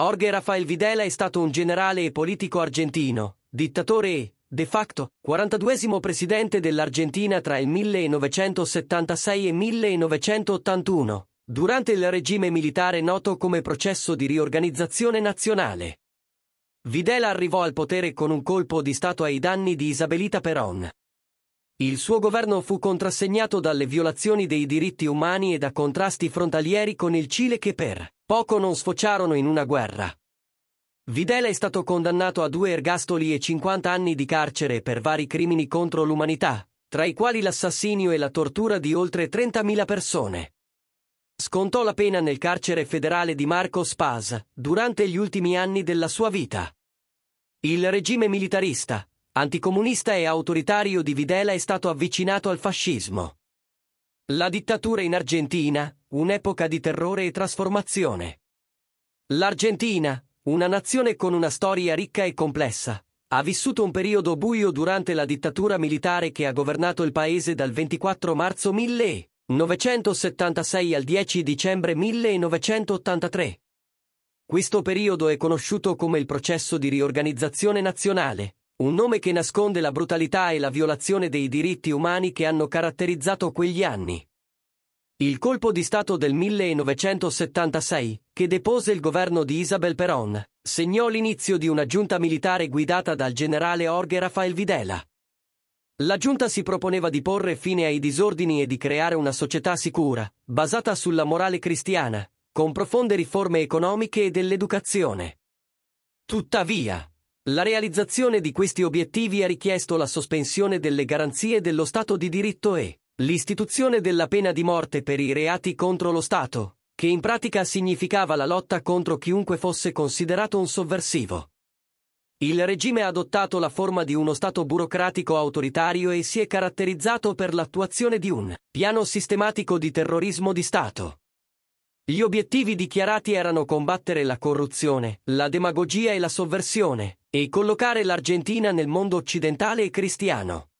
Jorge Rafael Videla è stato un generale e politico argentino, dittatore e, de facto, 42 presidente dell'Argentina tra il 1976 e 1981, durante il regime militare noto come processo di riorganizzazione nazionale. Videla arrivò al potere con un colpo di Stato ai danni di Isabelita Perón. Il suo governo fu contrassegnato dalle violazioni dei diritti umani e da contrasti frontalieri con il Cile che per poco non sfociarono in una guerra. Videla è stato condannato a due ergastoli e 50 anni di carcere per vari crimini contro l'umanità, tra i quali l'assassinio e la tortura di oltre 30.000 persone. Scontò la pena nel carcere federale di Marcos Paz durante gli ultimi anni della sua vita. Il regime militarista, anticomunista e autoritario di Videla è stato avvicinato al fascismo. La dittatura in Argentina, un'epoca di terrore e trasformazione. L'Argentina, una nazione con una storia ricca e complessa, ha vissuto un periodo buio durante la dittatura militare che ha governato il paese dal 24 marzo 1976 al 10 dicembre 1983. Questo periodo è conosciuto come il processo di riorganizzazione nazionale, un nome che nasconde la brutalità e la violazione dei diritti umani che hanno caratterizzato quegli anni. Il colpo di Stato del 1976, che depose il governo di Isabel Perón, segnò l'inizio di una giunta militare guidata dal generale Jorge Rafael Videla. La giunta si proponeva di porre fine ai disordini e di creare una società sicura, basata sulla morale cristiana, con profonde riforme economiche e dell'educazione. Tuttavia, la realizzazione di questi obiettivi ha richiesto la sospensione delle garanzie dello Stato di diritto e l'istituzione della pena di morte per i reati contro lo Stato, che in pratica significava la lotta contro chiunque fosse considerato un sovversivo. Il regime ha adottato la forma di uno Stato burocratico autoritario e si è caratterizzato per l'attuazione di un piano sistematico di terrorismo di Stato. Gli obiettivi dichiarati erano combattere la corruzione, la demagogia e la sovversione, e collocare l'Argentina nel mondo occidentale e cristiano.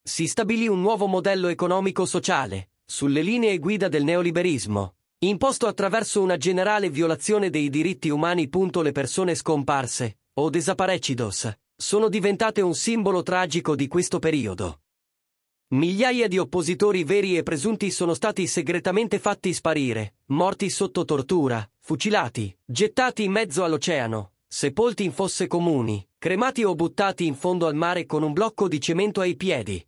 Si stabilì un nuovo modello economico-sociale, sulle linee guida del neoliberismo, imposto attraverso una generale violazione dei diritti umani. Le persone scomparse, o desaparecidos, sono diventate un simbolo tragico di questo periodo. Migliaia di oppositori veri e presunti sono stati segretamente fatti sparire, morti sotto tortura, fucilati, gettati in mezzo all'oceano, sepolti in fosse comuni, cremati o buttati in fondo al mare con un blocco di cemento ai piedi.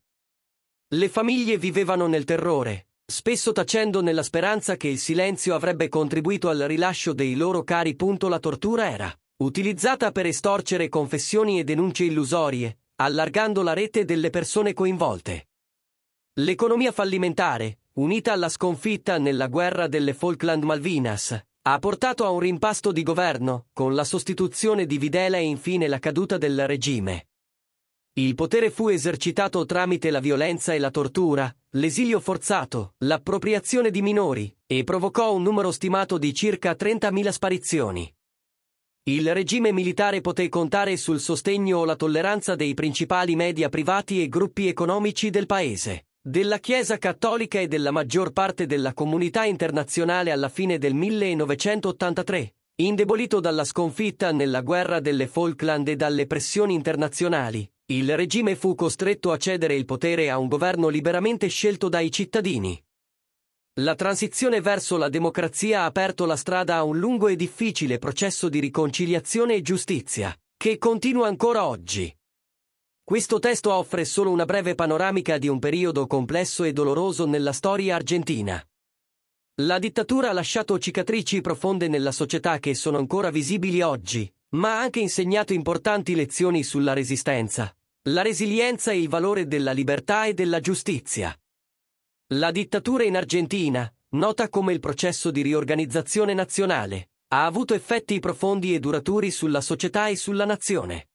Le famiglie vivevano nel terrore, spesso tacendo nella speranza che il silenzio avrebbe contribuito al rilascio dei loro cari. La tortura era utilizzata per estorcere confessioni e denunce illusorie, allargando la rete delle persone coinvolte. L'economia fallimentare, unita alla sconfitta nella guerra delle Falkland Malvinas, ha portato a un rimpasto di governo, con la sostituzione di Videla e infine la caduta del regime. Il potere fu esercitato tramite la violenza e la tortura, l'esilio forzato, l'appropriazione di minori, e provocò un numero stimato di circa 30.000 sparizioni. Il regime militare poté contare sul sostegno o la tolleranza dei principali media privati e gruppi economici del paese della Chiesa Cattolica e della maggior parte della comunità internazionale alla fine del 1983, indebolito dalla sconfitta nella guerra delle Falkland e dalle pressioni internazionali. Il regime fu costretto a cedere il potere a un governo liberamente scelto dai cittadini. La transizione verso la democrazia ha aperto la strada a un lungo e difficile processo di riconciliazione e giustizia, che continua ancora oggi. Questo testo offre solo una breve panoramica di un periodo complesso e doloroso nella storia argentina. La dittatura ha lasciato cicatrici profonde nella società che sono ancora visibili oggi, ma ha anche insegnato importanti lezioni sulla resistenza, la resilienza e il valore della libertà e della giustizia. La dittatura in Argentina, nota come il processo di riorganizzazione nazionale, ha avuto effetti profondi e duraturi sulla società e sulla nazione.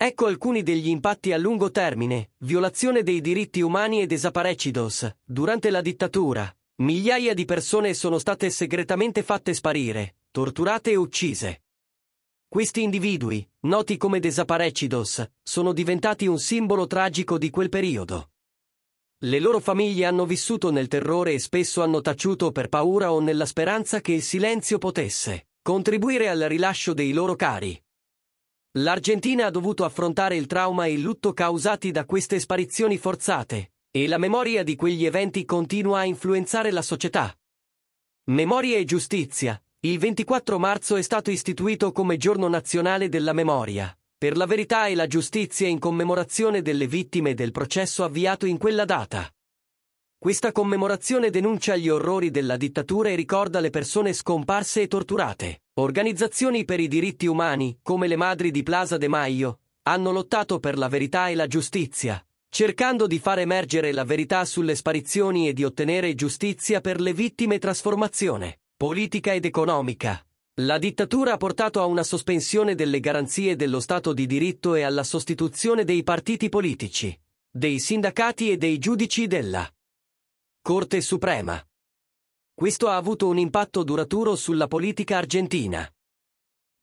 Ecco alcuni degli impatti a lungo termine, violazione dei diritti umani e desaparecidos. Durante la dittatura, migliaia di persone sono state segretamente fatte sparire, torturate e uccise. Questi individui, noti come desaparecidos, sono diventati un simbolo tragico di quel periodo. Le loro famiglie hanno vissuto nel terrore e spesso hanno taciuto per paura o nella speranza che il silenzio potesse contribuire al rilascio dei loro cari, L'Argentina ha dovuto affrontare il trauma e il lutto causati da queste sparizioni forzate, e la memoria di quegli eventi continua a influenzare la società. Memoria e giustizia. Il 24 marzo è stato istituito come giorno nazionale della memoria, per la verità e la giustizia in commemorazione delle vittime del processo avviato in quella data. Questa commemorazione denuncia gli orrori della dittatura e ricorda le persone scomparse e torturate. Organizzazioni per i diritti umani, come le madri di Plaza de Maio, hanno lottato per la verità e la giustizia, cercando di far emergere la verità sulle sparizioni e di ottenere giustizia per le vittime trasformazione, politica ed economica. La dittatura ha portato a una sospensione delle garanzie dello Stato di diritto e alla sostituzione dei partiti politici, dei sindacati e dei giudici della Corte Suprema. Questo ha avuto un impatto duraturo sulla politica argentina.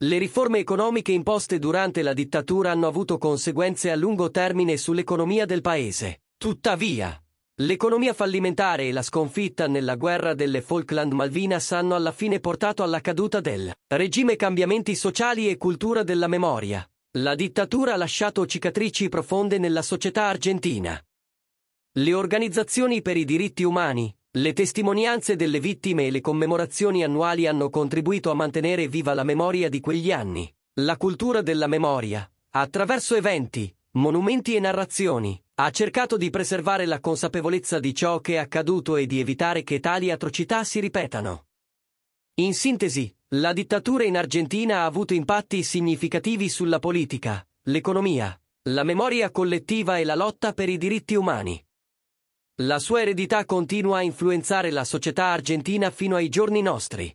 Le riforme economiche imposte durante la dittatura hanno avuto conseguenze a lungo termine sull'economia del paese. Tuttavia, l'economia fallimentare e la sconfitta nella guerra delle Falkland Malvinas hanno alla fine portato alla caduta del regime cambiamenti sociali e cultura della memoria. La dittatura ha lasciato cicatrici profonde nella società argentina. Le organizzazioni per i diritti umani, le testimonianze delle vittime e le commemorazioni annuali hanno contribuito a mantenere viva la memoria di quegli anni, la cultura della memoria, attraverso eventi, monumenti e narrazioni, ha cercato di preservare la consapevolezza di ciò che è accaduto e di evitare che tali atrocità si ripetano. In sintesi, la dittatura in Argentina ha avuto impatti significativi sulla politica, l'economia, la memoria collettiva e la lotta per i diritti umani. La sua eredità continua a influenzare la società argentina fino ai giorni nostri.